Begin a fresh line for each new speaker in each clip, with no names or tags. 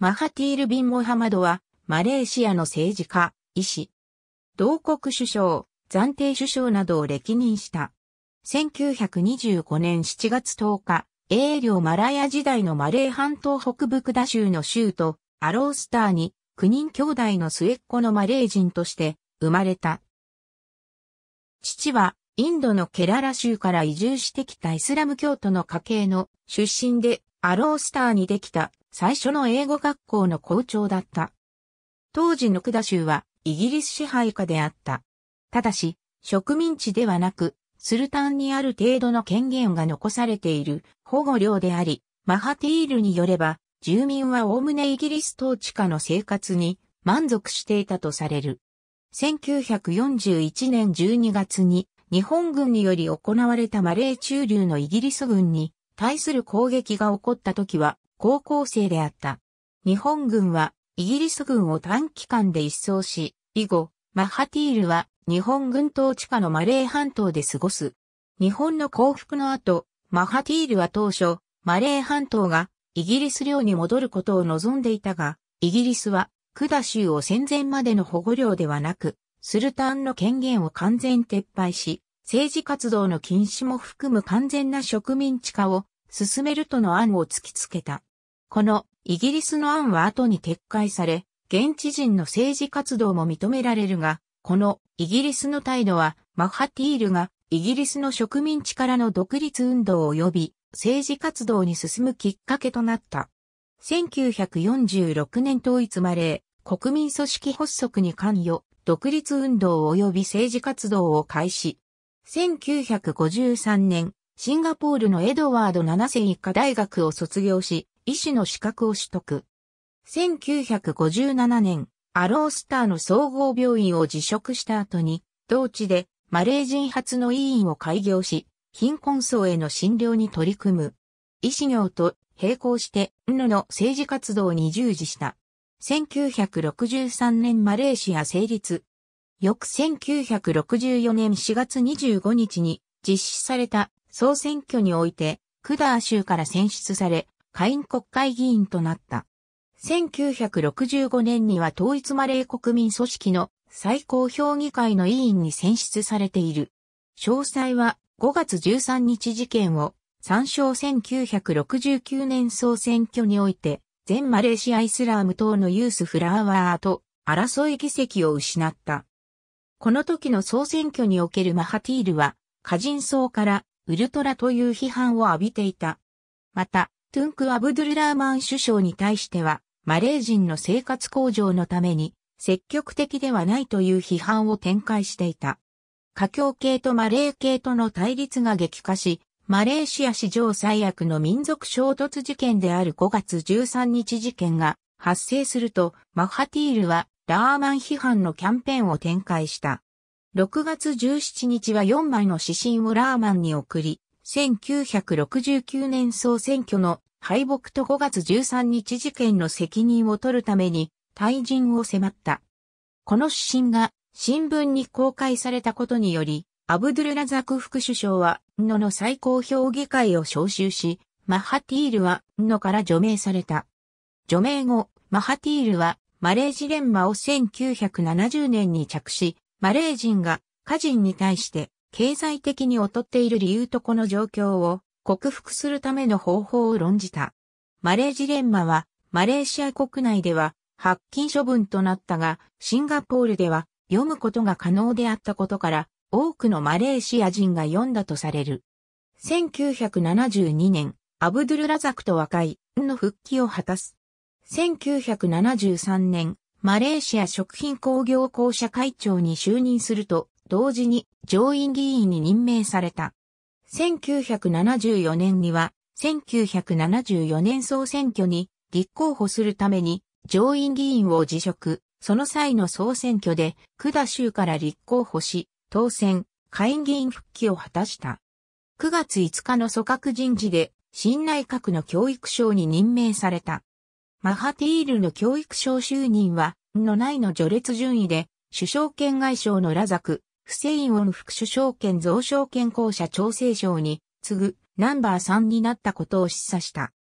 マハティール・ビン・モハマドは、マレーシアの政治家、医師、同国首相、暫定首相などを歴任した。1925年7月10日、英領マラヤ時代のマレー半島北部クダ州の州都、アロースターに、9人兄弟の末っ子のマレー人として生まれた。父はインドのケララ州から移住してきたイスラム教徒の家系の出身でアロースターにできた最初の英語学校の校長だった。当時のクダ州はイギリス支配下であった。ただし、植民地ではなく、スルタンにある程度の権限が残されている保護領であり、マハティールによれば、住民は概ねイギリス統治下の生活に満足していたとされる。1941年12月に日本軍により行われたマレー中流のイギリス軍に対する攻撃が起こった時は高校生であった。日本軍はイギリス軍を短期間で一掃し、以後、マハティールは日本軍統治下のマレー半島で過ごす。日本の降伏の後、マハティールは当初、マレー半島がイギリス領に戻ることを望んでいたが、イギリスはクダ州を戦前までの保護領ではなく、スルタンの権限を完全撤廃し、政治活動の禁止も含む完全な植民地化を進めるとの案を突きつけた。このイギリスの案は後に撤回され、現地人の政治活動も認められるが、このイギリスの態度はマッハティールがイギリスの植民地からの独立運動及び政治活動に進むきっかけとなった。1946年統一マレー国民組織発足に関与、独立運動及び政治活動を開始。1953年、シンガポールのエドワード7世一家大学を卒業し、医師の資格を取得。1957年、アロースターの総合病院を辞職した後に、同地でマレー人発の医院を開業し、貧困層への診療に取り組む。医師業と並行して、ヌの政治活動に従事した。1963年マレーシア成立。翌1964年4月25日に実施された総選挙において、クダー州から選出され、下院国会議員となった。1965年には統一マレー国民組織の最高評議会の委員に選出されている。詳細は5月13日事件を参照1969年総選挙において全マレーシアイスラーム党のユース・フラワーと争い議席を失った。この時の総選挙におけるマハティールは、過人層からウルトラという批判を浴びていた。また、トゥンク・アブドゥルラーマン首相に対しては、マレー人の生活向上のために、積極的ではないという批判を展開していた。華僑系とマレー系との対立が激化し、マレーシア史上最悪の民族衝突事件である5月13日事件が発生すると、マハティールはラーマン批判のキャンペーンを展開した。6月17日は4枚の指針をラーマンに送り、1969年総選挙の敗北と5月13日事件の責任を取るために退陣を迫った。この指針が新聞に公開されたことにより、アブドゥルラザク副首相は、のの最高評議会を招集し、マハティールは、のから除名された。除名後、マハティールは、マレージレンマを1970年に着し、マレー人が、家人に対して、経済的に劣っている理由とこの状況を克服するための方法を論じた。マレージレンマは、マレーシア国内では、発禁処分となったが、シンガポールでは読むことが可能であったことから、多くのマレーシア人が読んだとされる。1972年、アブドゥルラザクと和解の復帰を果たす。1973年、マレーシア食品工業公社会長に就任すると、同時に上院議員に任命された。1974年には、1974年総選挙に立候補するために上院議員を辞職、その際の総選挙で九田州から立候補し、当選、下院議員復帰を果たした。9月5日の組閣人事で新内閣の教育省に任命された。マハティールの教育省就任は、の内の序列順位で、首相兼外相のラザク、フセイン・オン副首相兼増相権公社調整省に次ぐナンバー3になったことを示唆した。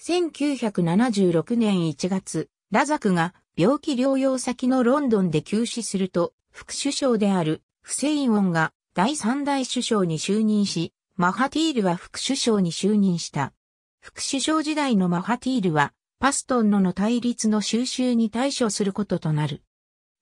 1976年1月、ラザクが病気療養先のロンドンで急死すると、副首相であるフセイン・オンが第3代首相に就任し、マハティールは副首相に就任した。副首相時代のマハティールは、パストンのの対立の収集に対処することとなる。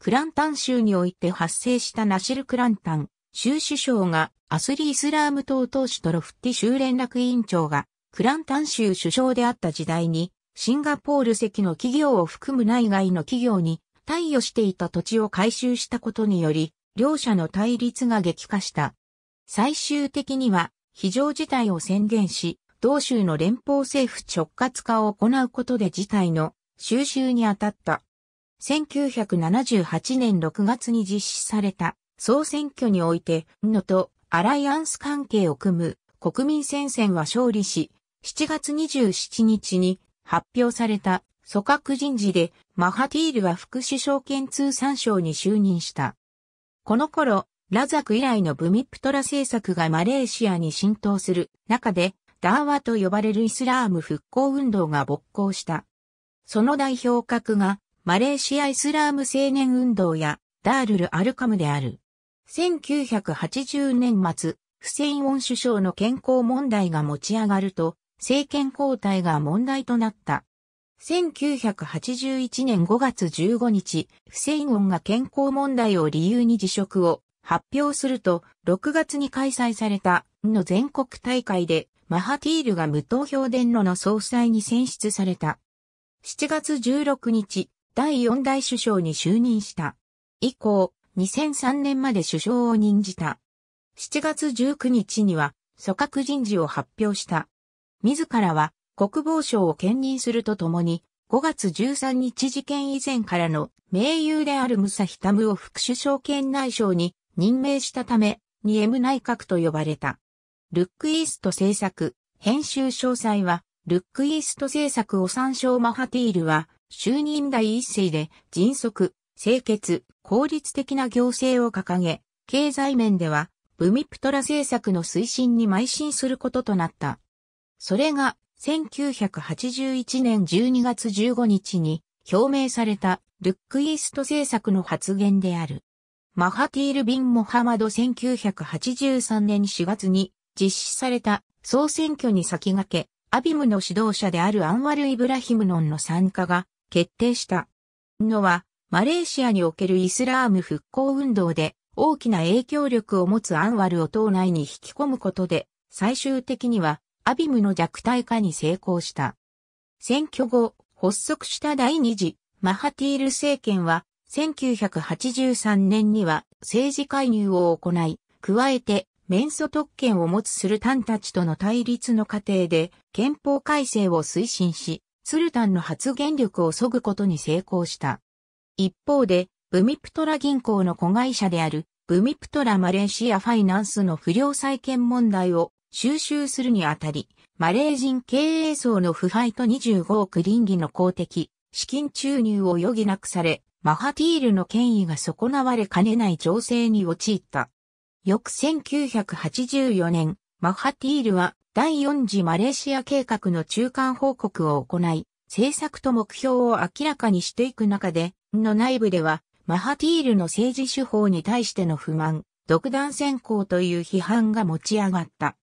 クランタン州において発生したナシル・クランタン、州首相がアスリー・イスラーム党党首とロフティ州連絡委員長がクランタン州首相であった時代にシンガポール籍の企業を含む内外の企業に貸与していた土地を回収したことにより両者の対立が激化した。最終的には非常事態を宣言し、同州の連邦政府直轄化を行うことで事態の収集に当たった。1978年6月に実施された総選挙において、野とアライアンス関係を組む国民戦線は勝利し、7月27日に発表された組閣人事でマハティールは副首相兼通産省に就任した。この頃、ラザク以来のブミプトラ政策がマレーシアに浸透する中で、ダーワと呼ばれるイスラーム復興運動が勃興した。その代表格がマレーシアイスラーム青年運動やダールル・アルカムである。1980年末、フセイン・オン首相の健康問題が持ち上がると、政権交代が問題となった。1981年5月15日、フセイン・オンが健康問題を理由に辞職を発表すると、6月に開催されたの全国大会で、マハティールが無投票伝路の総裁に選出された。7月16日、第四代首相に就任した。以降、2003年まで首相を任じた。7月19日には、組閣人事を発表した。自らは、国防省を兼任するとともに、5月13日事件以前からの盟友であるムサヒタムを副首相兼内相に任命したため、2M 内閣と呼ばれた。ルックイースト政策、編集詳細は、ルックイースト政策を参照マハティールは、就任第一世で迅速、清潔、効率的な行政を掲げ、経済面では、ブミプトラ政策の推進に邁進することとなった。それが、1981年12月15日に表明されたルックイースト政策の発言である。マハティール・ビン・モハマド1983年4月に実施された総選挙に先駆け、アビムの指導者であるアンワル・イブラヒムノンの参加が決定した。のは、マレーシアにおけるイスラーム復興運動で大きな影響力を持つアンワルを党内に引き込むことで、最終的にはアビムの弱体化に成功した。選挙後、発足した第二次マハティール政権は、1983年には政治介入を行い、加えて、免訴特権を持つスルタンたちとの対立の過程で憲法改正を推進し、スルタンの発言力を削ぐことに成功した。一方で、ブミプトラ銀行の子会社である、ブミプトラマレーシアファイナンスの不良債権問題を収集するにあたり、マレー人経営層の腐敗と25億倫理の公的、資金注入を余儀なくされ、マハティールの権威が損なわれかねない情勢に陥った。翌1984年、マハティールは第四次マレーシア計画の中間報告を行い、政策と目標を明らかにしていく中で、の内部では、マハティールの政治手法に対しての不満、独断専行という批判が持ち上がった。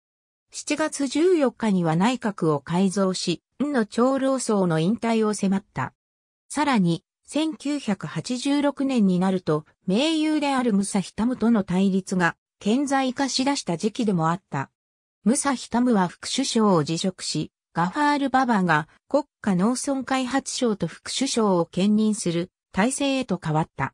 7月14日には内閣を改造し、の長老層の引退を迫った。さらに、1986年になると、盟友であるムサヒタムとの対立が顕在化しだした時期でもあった。ムサヒタムは副首相を辞職し、ガファール・ババが国家農村開発省と副首相を兼任する体制へと変わった。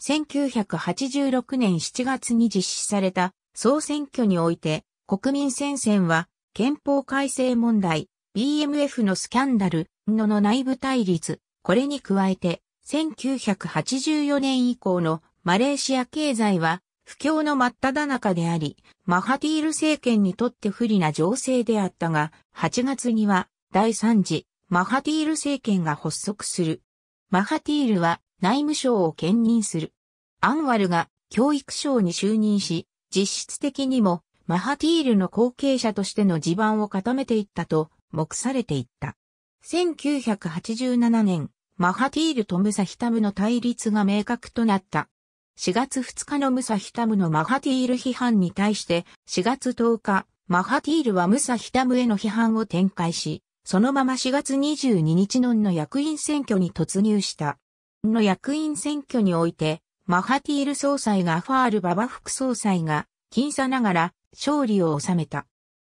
1986年7月に実施された総選挙において国民戦線は憲法改正問題、BMF のスキャンダル、のの内部対立、これに加えて1984年以降のマレーシア経済は不況の真っ只中であり、マハティール政権にとって不利な情勢であったが、8月には第3次マハティール政権が発足する。マハティールは内務省を兼任する。アンワルが教育省に就任し、実質的にもマハティールの後継者としての地盤を固めていったと目されていった。1987年、マハティールとムサヒタムの対立が明確となった。4月2日のムサヒタムのマハティール批判に対して、4月10日、マハティールはムサヒタムへの批判を展開し、そのまま4月22日のの役員選挙に突入した。の役員選挙において、マハティール総裁がファール・ババ副総裁が、僅差ながら勝利を収めた。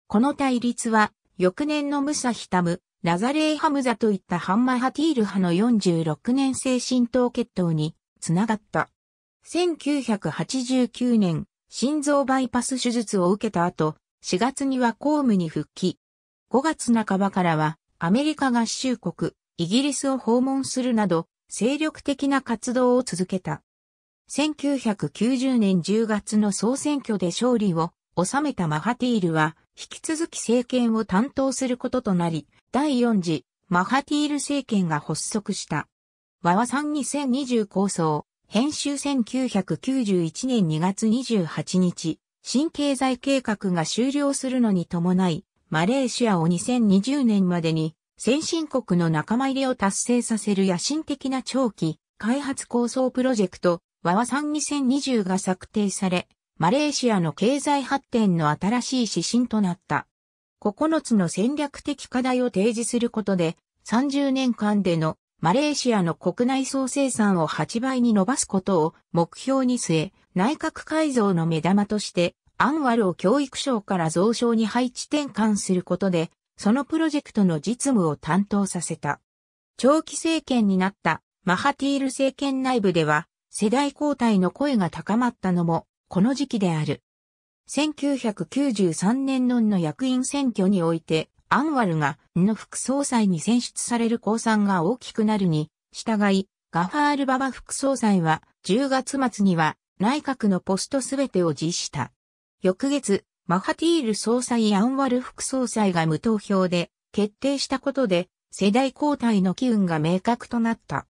この対立は、翌年のムサヒタム、ラザレー・ハムザといったハンマハティール派の46年生浸透決闘につながった。1989年、心臓バイパス手術を受けた後、4月には公務に復帰。5月半ばからは、アメリカ合衆国、イギリスを訪問するなど、精力的な活動を続けた。1990年10月の総選挙で勝利を収めたマハティールは、引き続き政権を担当することとなり、第4次、マハティール政権が発足した。和和さん2020構想、編集1991年2月28日、新経済計画が終了するのに伴い、マレーシアを2020年までに先進国の仲間入りを達成させる野心的な長期開発構想プロジェクト、ワワサン2020が策定され、マレーシアの経済発展の新しい指針となった。9つの戦略的課題を提示することで、30年間でのマレーシアの国内総生産を8倍に伸ばすことを目標に据え、内閣改造の目玉として、アンワルを教育省から増省に配置転換することで、そのプロジェクトの実務を担当させた。長期政権になったマハティール政権内部では、世代交代の声が高まったのも、この時期である。1993年のの役員選挙において、アンワルが、の副総裁に選出される公算が大きくなるに、従い、ガファールババ副総裁は、10月末には、内閣のポストすべてを辞した。翌月、マハティール総裁アンワル副総裁が無投票で、決定したことで、世代交代の機運が明確となった。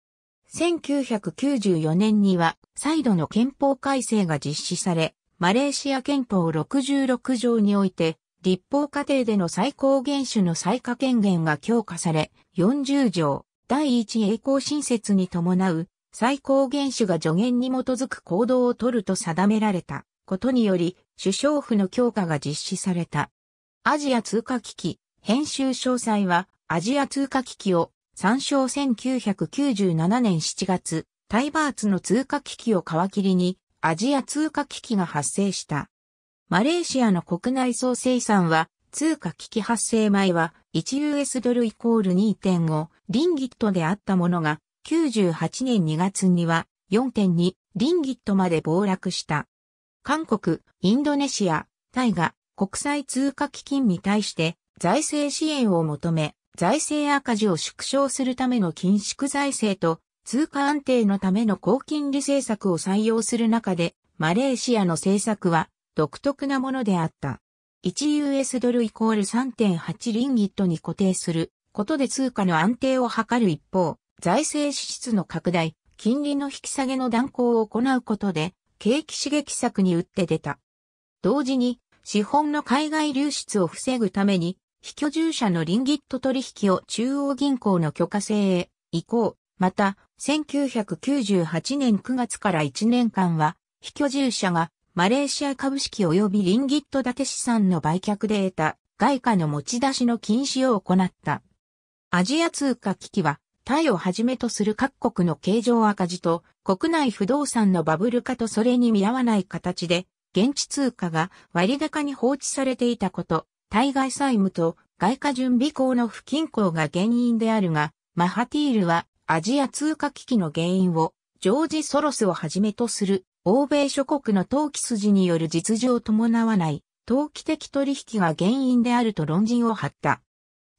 1994年には再度の憲法改正が実施され、マレーシア憲法66条において立法過程での最高原守の最下権限が強化され、40条、第1栄光新設に伴う、最高原守が助言に基づく行動を取ると定められたことにより、首相府の強化が実施された。アジア通貨危機、編集詳細は、アジア通貨危機を、参照1997年7月、タイバーツの通貨危機を皮切りに、アジア通貨危機が発生した。マレーシアの国内総生産は、通貨危機発生前は 1US ドルイコール2.5リンギットであったものが、98年2月には4.2リンギットまで暴落した。韓国、インドネシア、タイが国際通貨基金に対して財政支援を求め、財政赤字を縮小するための緊縮財政と通貨安定のための高金利政策を採用する中で、マレーシアの政策は独特なものであった。1US ドルイコール3.8リンギットに固定することで通貨の安定を図る一方、財政支出の拡大、金利の引き下げの断行を行うことで、景気刺激策に打って出た。同時に、資本の海外流出を防ぐために、非居住者のリンギット取引を中央銀行の許可制へ移行。また、1998年9月から1年間は、非居住者がマレーシア株式及びリンギット建て資産の売却で得た外貨の持ち出しの禁止を行った。アジア通貨危機はタイをはじめとする各国の経常赤字と国内不動産のバブル化とそれに見合わない形で現地通貨が割高に放置されていたこと、対外債務と外貨準備校の不均衡が原因であるが、マハティールはアジア通貨危機の原因をジョージ・ソロスをはじめとする欧米諸国の投機筋による実情を伴わない投機的取引が原因であると論陣を張った。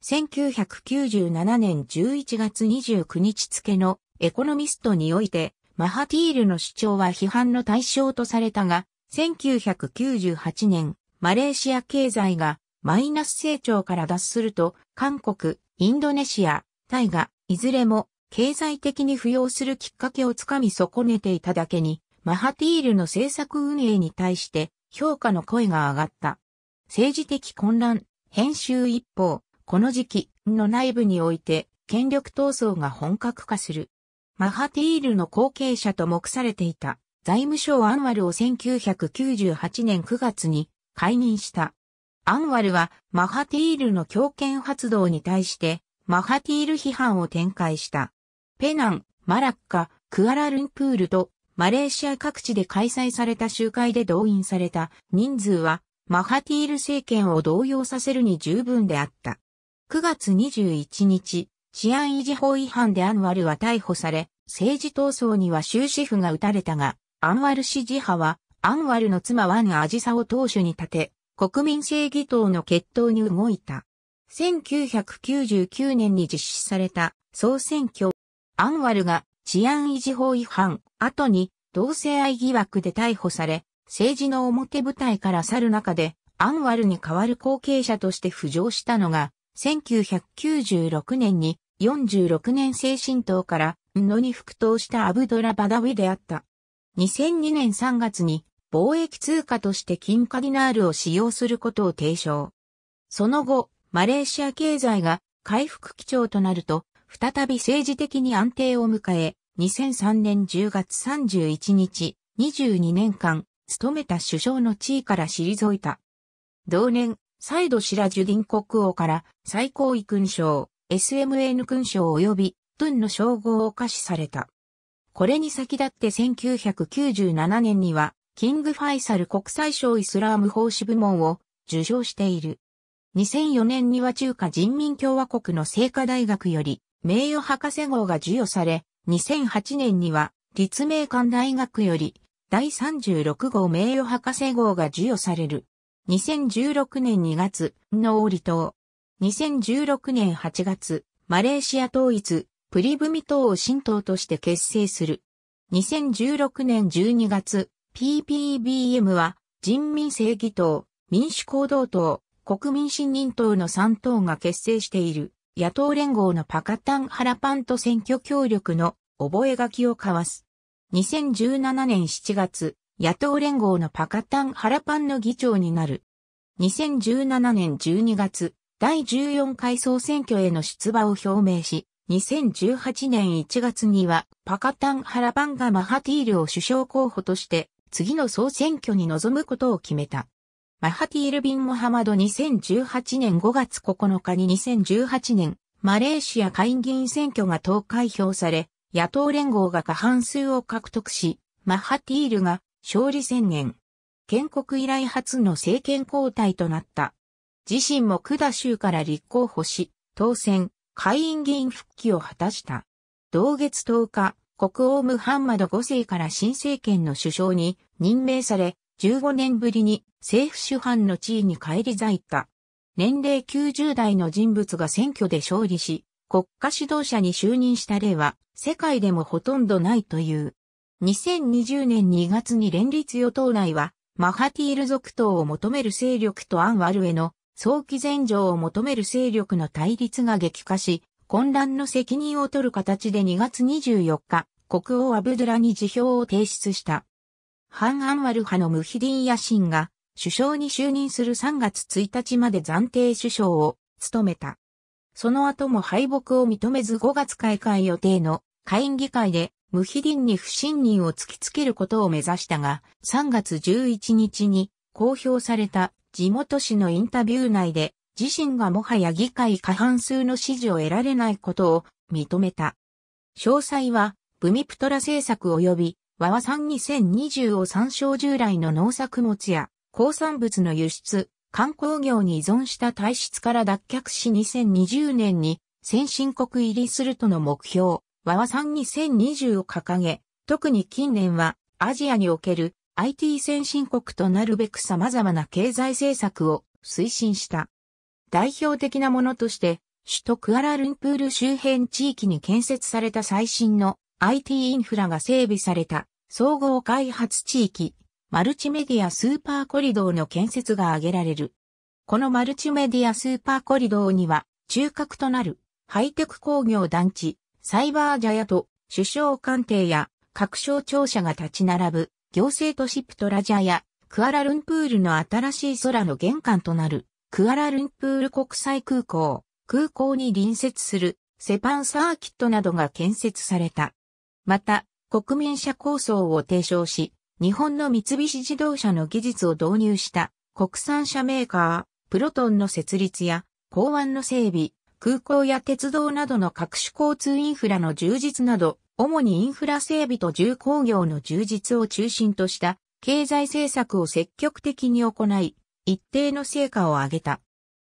1997年11月29日付のエコノミストにおいて、マハティールの主張は批判の対象とされたが、1998年、マレーシア経済がマイナス成長から脱すると、韓国、インドネシア、タイが、いずれも経済的に浮揚するきっかけをつかみ損ねていただけに、マハティールの政策運営に対して評価の声が上がった。政治的混乱、編集一方、この時期の内部において権力闘争が本格化する。マハティールの後継者と目されていた財務省アンワルを1998年9月に解任した。アンワルはマハティールの強権発動に対してマハティール批判を展開した。ペナン、マラッカ、クアラルンプールとマレーシア各地で開催された集会で動員された人数は、マハティール政権を動揺させるに十分であった。9月21日、治安維持法違反でアンワルは逮捕され、政治闘争には終止符が打たれたが、アンワル支持派は、アンワルの妻ワン・アジサを党首に立て、国民正義党の決闘に動いた。1999年に実施された総選挙。アンワルが治安維持法違反、後に同性愛疑惑で逮捕され、政治の表舞台から去る中で、アンワルに代わる後継者として浮上したのが、1996年に46年精神党からのに復党したアブドラ・バダウィであった。2002年3月に貿易通貨として金カディナールを使用することを提唱。その後、マレーシア経済が回復基調となると、再び政治的に安定を迎え、2003年10月31日、22年間、務めた首相の地位から退いた。同年、再度シラジュディン国王から最高位勲章、SMN 勲章及び、トゥンの称号を可視された。これに先立って1997年には、キング・ファイサル国際省イスラーム奉仕部門を受賞している。2004年には中華人民共和国の聖火大学より名誉博士号が授与され、2008年には立命館大学より第36号名誉博士号が授与される。2016年2月、ノーリ島。2016年8月、マレーシア統一、プリブミ島を新島として結成する。2016年12月、PPBM は人民正義党、民主行動党、国民信任党の3党が結成している。野党連合のパカタンハラパンと選挙協力の覚書を交わす。2017年7月、野党連合のパカタンハラパンの議長になる。2017年12月、第14回総選挙への出馬を表明し、2018年1月にはパカタンハラパンがマハティールを首相候補として次の総選挙に臨むことを決めた。マハティール・ビン・モハマド2018年5月9日に2018年、マレーシア下院議員選挙が投開票され、野党連合が過半数を獲得し、マハティールが勝利宣言。建国以来初の政権交代となった。自身もクダ州から立候補し、当選、会員議員復帰を果たした。同月10日、国王ムハンマド5世から新政権の首相に任命され、15年ぶりに政府主犯の地位に返り咲いた。年齢90代の人物が選挙で勝利し、国家指導者に就任した例は世界でもほとんどないという。2020年2月に連立与党内は、マハティール続投を求める勢力とアンワルへの早期前場を求める勢力の対立が激化し、混乱の責任を取る形で2月24日、国王アブドゥラに辞表を提出した。ハン・アンワル派のムヒディン・ヤシンが首相に就任する3月1日まで暫定首相を務めた。その後も敗北を認めず5月開会予定の下院議会でムヒディンに不信任を突きつけることを目指したが、3月11日に公表された地元紙のインタビュー内で自身がもはや議会過半数の支持を得られないことを認めた。詳細はブミプトラ政策及び和和産2020を参照従来の農作物や鉱産物の輸出、観光業に依存した体質から脱却し2020年に先進国入りするとの目標、和和産2020を掲げ、特に近年はアジアにおける IT 先進国となるべく様々な経済政策を推進した。代表的なものとして、首都クアラルンプール周辺地域に建設された最新の IT インフラが整備された総合開発地域、マルチメディアスーパーコリドーの建設が挙げられる。このマルチメディアスーパーコリドーには、中核となるハイテク工業団地、サイバージャヤと首相官邸や各省庁舎が立ち並ぶ行政都市プトラジャヤ、クアラルンプールの新しい空の玄関となるクアラルンプール国際空港、空港に隣接するセパンサーキットなどが建設された。また、国民車構想を提唱し、日本の三菱自動車の技術を導入した国産車メーカー、プロトンの設立や港湾の整備、空港や鉄道などの各種交通インフラの充実など、主にインフラ整備と重工業の充実を中心とした経済政策を積極的に行い、一定の成果を上げた。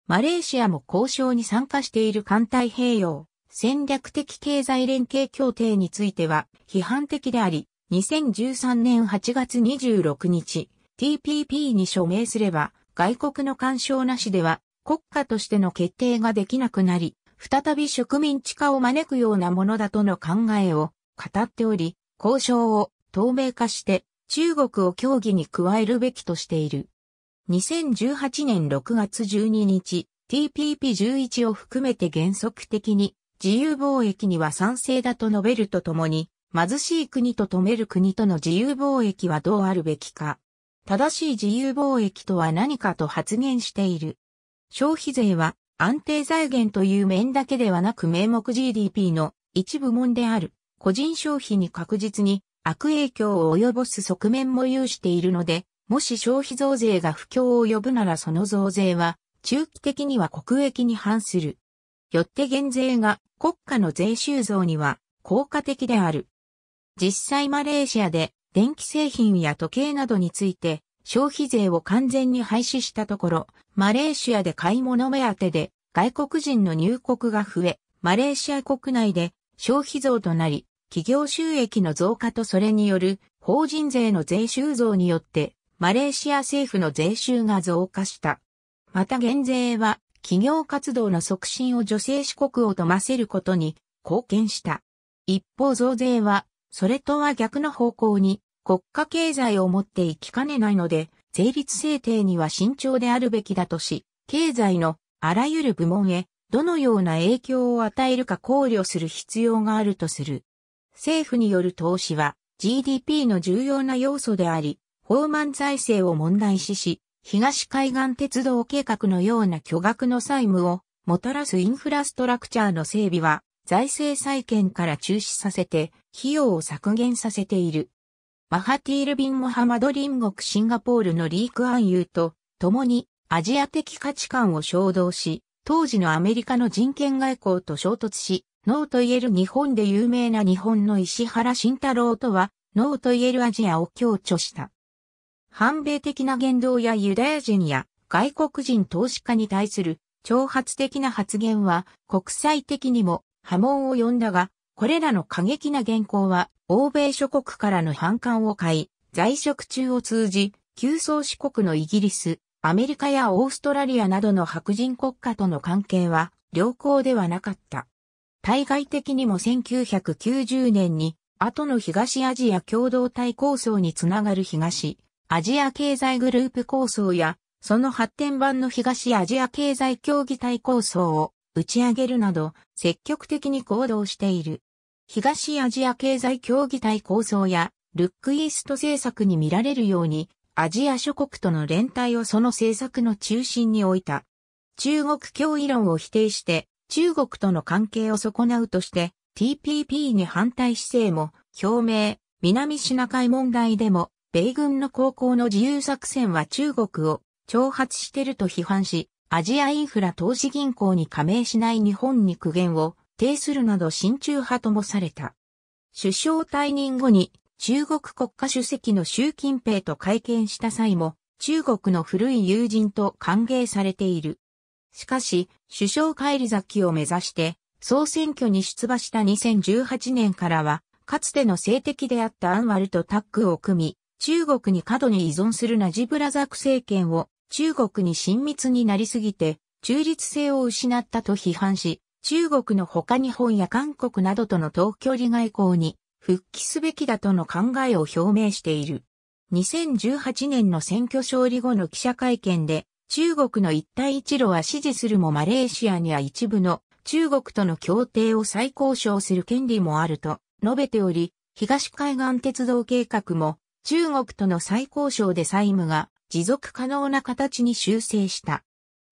マレーシアも交渉に参加している艦太平洋戦略的経済連携協定については批判的であり、2013年8月26日、TPP に署名すれば、外国の干渉なしでは国家としての決定ができなくなり、再び植民地化を招くようなものだとの考えを語っており、交渉を透明化して中国を協議に加えるべきとしている。2018年6月12日、TPP11 を含めて原則的に自由貿易には賛成だと述べるとともに、貧しい国と止める国との自由貿易はどうあるべきか。正しい自由貿易とは何かと発言している。消費税は安定財源という面だけではなく名目 GDP の一部門である個人消費に確実に悪影響を及ぼす側面も有しているので、もし消費増税が不況を呼ぶならその増税は中期的には国益に反する。よって減税が国家の税収増には効果的である。実際マレーシアで電気製品や時計などについて消費税を完全に廃止したところ、マレーシアで買い物目当てで外国人の入国が増え、マレーシア国内で消費増となり、企業収益の増加とそれによる法人税の税収増によって、マレーシア政府の税収が増加した。また減税は企業活動の促進を女性四国をとませることに貢献した。一方増税は、それとは逆の方向に国家経済を持っていきかねないので、税率制定には慎重であるべきだとし、経済のあらゆる部門へどのような影響を与えるか考慮する必要があるとする。政府による投資は GDP の重要な要素であり、法満財政を問題視し、東海岸鉄道計画のような巨額の債務をもたらすインフラストラクチャーの整備は財政再建から中止させて費用を削減させている。マハティール・ビン・モハマド隣国シンガポールのリーク・アンユーと共にアジア的価値観を衝動し、当時のアメリカの人権外交と衝突し、ノーと言える日本で有名な日本の石原慎太郎とは、ノーと言えるアジアを強調した。反米的な言動やユダヤ人や外国人投資家に対する挑発的な発言は国際的にも波紋を呼んだが、これらの過激な言行は欧米諸国からの反感を買い、在職中を通じ、急走四国のイギリス、アメリカやオーストラリアなどの白人国家との関係は良好ではなかった。対外的にも1990年に後の東アジア共同体構想につながる東、アジア経済グループ構想や、その発展版の東アジア経済協議体構想を打ち上げるなど、積極的に行動している。東アジア経済協議体構想や、ルックイースト政策に見られるように、アジア諸国との連帯をその政策の中心に置いた。中国脅威論を否定して、中国との関係を損なうとして、TPP に反対姿勢も表明、南シナ海問題でも米軍の高校の自由作戦は中国を挑発してると批判し、アジアインフラ投資銀行に加盟しない日本に苦言を呈するなど親中派ともされた。首相退任後に中国国家主席の習近平と会見した際も中国の古い友人と歓迎されている。しかし、首相帰り咲きを目指して総選挙に出馬した2018年からは、かつての政敵であったアンワルとタッグを組み、中国に過度に依存するナジブラザク政権を中国に親密になりすぎて中立性を失ったと批判し、中国の他日本や韓国などとの東距離外交に復帰すべきだとの考えを表明している。2018年の選挙勝利後の記者会見で、中国の一帯一路は支持するもマレーシアには一部の中国との協定を再交渉する権利もあると述べており、東海岸鉄道計画も中国との再交渉で債務が持続可能な形に修正した。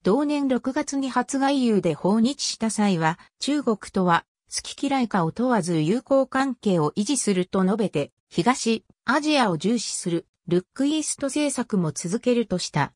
同年6月に初外遊で訪日した際は、中国とは好き嫌いかを問わず友好関係を維持すると述べて、東アジアを重視するルックイースト政策も続けるとした。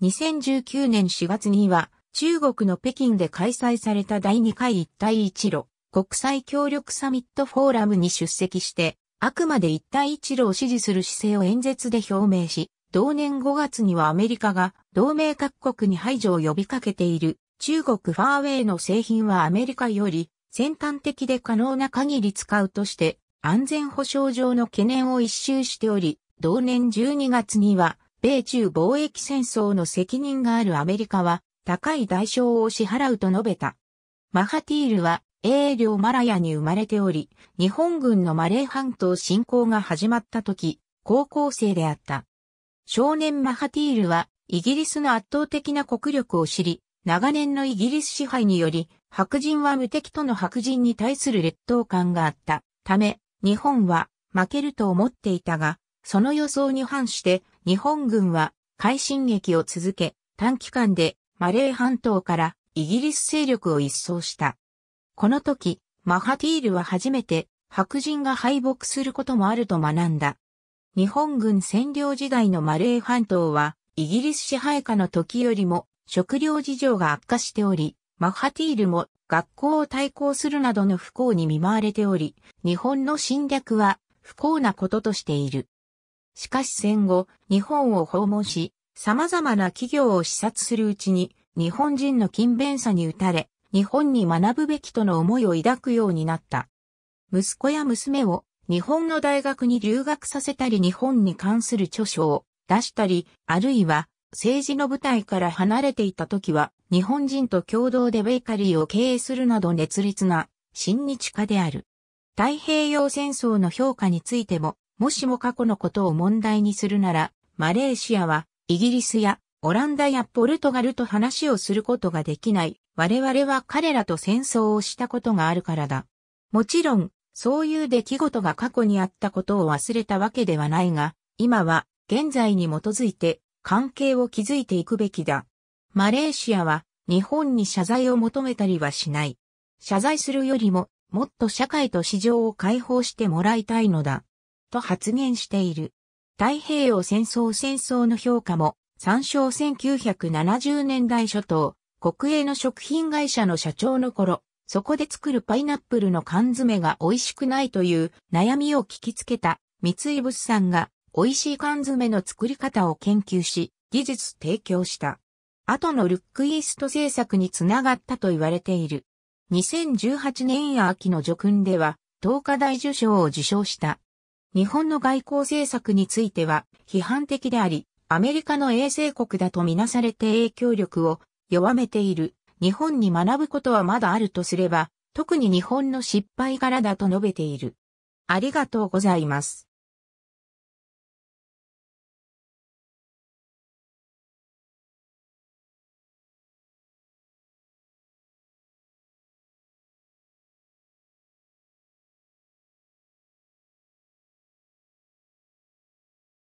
2019年4月には、中国の北京で開催された第2回一帯一路国際協力サミットフォーラムに出席して、あくまで一帯一路を支持する姿勢を演説で表明し、同年5月にはアメリカが同盟各国に排除を呼びかけている中国ファーウェイの製品はアメリカより先端的で可能な限り使うとして安全保障上の懸念を一周しており、同年12月には米中貿易戦争の責任があるアメリカは高い代償を支払うと述べた。マハティールは英領マラヤに生まれており、日本軍のマレー半島侵攻が始まった時、高校生であった。少年マハティールは、イギリスの圧倒的な国力を知り、長年のイギリス支配により、白人は無敵との白人に対する劣等感があったため、日本は負けると思っていたが、その予想に反して、日本軍は快進撃を続け、短期間でマレー半島からイギリス勢力を一掃した。この時、マハティールは初めて白人が敗北することもあると学んだ。日本軍占領時代のマレー半島は、イギリス支配下の時よりも食料事情が悪化しており、マハティールも学校を対抗するなどの不幸に見舞われており、日本の侵略は不幸なこととしている。しかし戦後、日本を訪問し、様々な企業を視察するうちに、日本人の勤勉さに打たれ、日本に学ぶべきとの思いを抱くようになった。息子や娘を日本の大学に留学させたり日本に関する著書を出したり、あるいは政治の舞台から離れていた時は日本人と共同でベーカリーを経営するなど熱烈な親日家である。太平洋戦争の評価についても、もしも過去のことを問題にするなら、マレーシアはイギリスやオランダやポルトガルと話をすることができない。我々は彼らと戦争をしたことがあるからだ。もちろん、そういう出来事が過去にあったことを忘れたわけではないが、今は現在に基づいて関係を築いていくべきだ。マレーシアは日本に謝罪を求めたりはしない。謝罪するよりも、もっと社会と市場を解放してもらいたいのだ。と発言している。太平洋戦争戦争の評価も参照1970年代初頭、国営の食品会社の社長の頃、そこで作るパイナップルの缶詰が美味しくないという悩みを聞きつけた三井物産が美味しい缶詰の作り方を研究し、技術提供した。後のルックイースト政策につながったと言われている。2018年秋の叙勲では、東華大受賞を受賞した。日本の外交政策については批判的であり、アメリカの衛星国だとみなされて影響力を弱めている。日本に学ぶことはまだあるとすれば、特に日本の失敗柄だと述べている。ありがとうございます。